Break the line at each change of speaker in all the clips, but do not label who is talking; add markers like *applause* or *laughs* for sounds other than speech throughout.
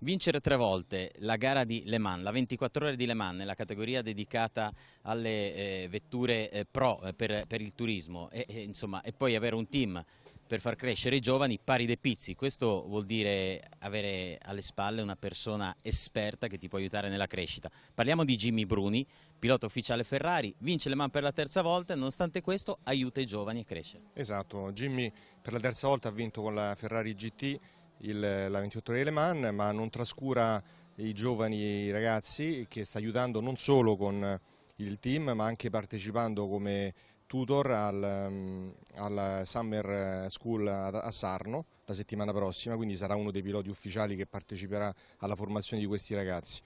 Vincere tre volte la gara di Le Mans, la 24 ore di Le Mans, nella categoria dedicata alle eh, vetture eh, pro eh, per, per, il turismo e, e, insomma, e poi avere un team per far crescere i giovani pari dei pizzi. Questo vuol dire avere alle spalle una persona esperta che ti può aiutare nella crescita. Parliamo di Jimmy Bruni, pilota ufficiale Ferrari, vince Le Mans per la terza volta e nonostante questo aiuta i giovani
a crescere. Esatto, Jimmy per la terza volta ha vinto con la Ferrari GT il, la 28 ore Le Mans, ma non trascura i giovani ragazzi che sta aiutando non solo con il team ma anche partecipando come tutor al, mm, al Summer School a Sarno la settimana prossima, quindi sarà uno dei piloti ufficiali che parteciperà alla formazione di questi ragazzi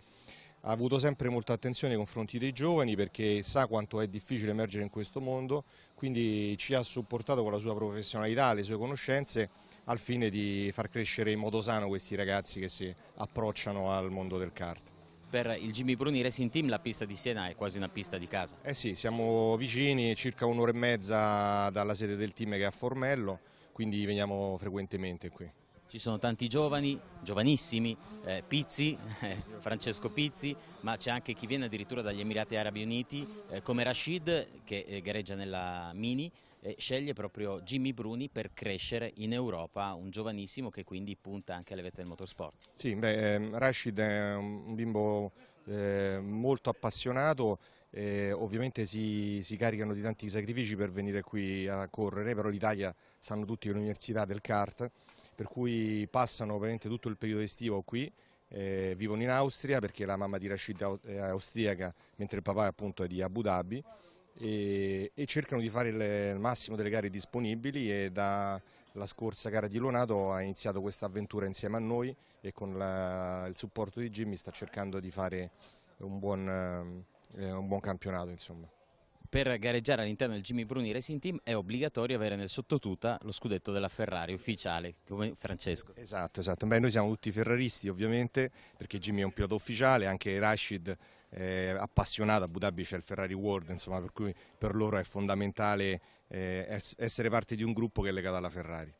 ha avuto sempre molta attenzione nei confronti dei giovani perché sa quanto è difficile emergere in questo mondo, quindi ci ha supportato con la sua professionalità, le sue conoscenze al fine di far crescere in modo sano questi ragazzi che si approcciano al mondo del kart.
Per il Jimmy Bruni Racing Team la pista di Siena è quasi una pista di casa.
Eh sì, siamo vicini, circa un'ora e mezza dalla sede del team che è a Formello, quindi veniamo frequentemente qui ci sono tanti giovani,
giovanissimi, eh, Pizzi, *laughs* eh, Francesco Pizzi, ma c'è anche chi viene addirittura dagli Emirati Arabi Uniti eh, come Rashid che eh, gareggia nella Mini e sceglie proprio Jimmy Bruni per crescere in Europa, un giovanissimo che quindi punta anche alle
vette del motorsport. Sì, beh, ehm, Rashid è un bimbo ehm, molto appassionato eh, ovviamente si, si, caricano di tanti sacrifici per venire qui a correre, però l'Italia sanno tutti che l'università del kart per cui passano veramente tutto il periodo estivo qui, eh, vivono in Austria perché la mamma di Rashid è austriaca mentre il papà appunto è di Abu Dhabi e, e cercano di fare il, il massimo delle gare disponibili e dalla scorsa gara di Lonato ha iniziato questa avventura insieme a noi e con la, il supporto di Jimmy sta cercando di fare un buon, eh, un buon campionato insomma
per gareggiare all'interno del Jimmy Bruni Racing Team è obbligatorio
avere nel sottotuta lo scudetto della Ferrari ufficiale, come Francesco. Esatto, esatto. Beh, noi siamo tutti ferraristi ovviamente, perché Jimmy è un pilota ufficiale, anche Rashid è eh, appassionato, a Abu Dhabi c'è il Ferrari World, insomma, per cui per loro è fondamentale eh, essere parte di un gruppo che è legato alla Ferrari.